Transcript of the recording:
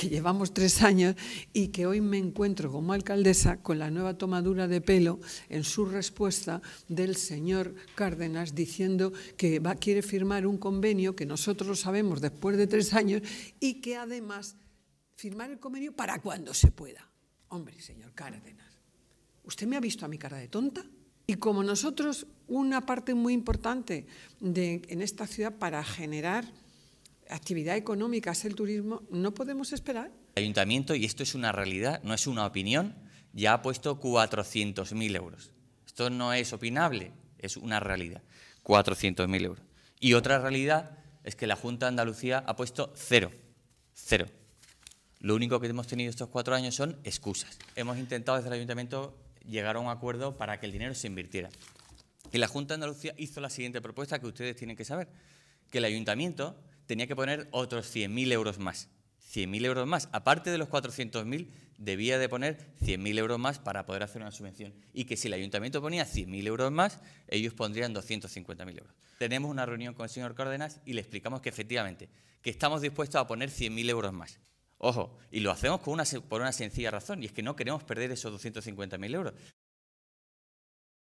que llevamos tres años y que hoy me encuentro como alcaldesa con la nueva tomadura de pelo en su respuesta del señor Cárdenas diciendo que va, quiere firmar un convenio que nosotros sabemos después de tres años y que además firmar el convenio para cuando se pueda. Hombre, señor Cárdenas, ¿usted me ha visto a mi cara de tonta? Y como nosotros, una parte muy importante de, en esta ciudad para generar actividad económica es el turismo, no podemos esperar. El ayuntamiento, y esto es una realidad, no es una opinión, ya ha puesto 400.000 euros. Esto no es opinable, es una realidad. 400.000 euros. Y otra realidad es que la Junta de Andalucía ha puesto cero. Cero. Lo único que hemos tenido estos cuatro años son excusas. Hemos intentado desde el ayuntamiento llegar a un acuerdo para que el dinero se invirtiera. Y la Junta de Andalucía hizo la siguiente propuesta que ustedes tienen que saber, que el ayuntamiento tenía que poner otros 100.000 euros más. 100.000 euros más. Aparte de los 400.000, debía de poner 100.000 euros más para poder hacer una subvención. Y que si el ayuntamiento ponía 100.000 euros más, ellos pondrían 250.000 euros. Tenemos una reunión con el señor Cárdenas y le explicamos que efectivamente, que estamos dispuestos a poner 100.000 euros más. Ojo, y lo hacemos por una sencilla razón, y es que no queremos perder esos 250.000 euros.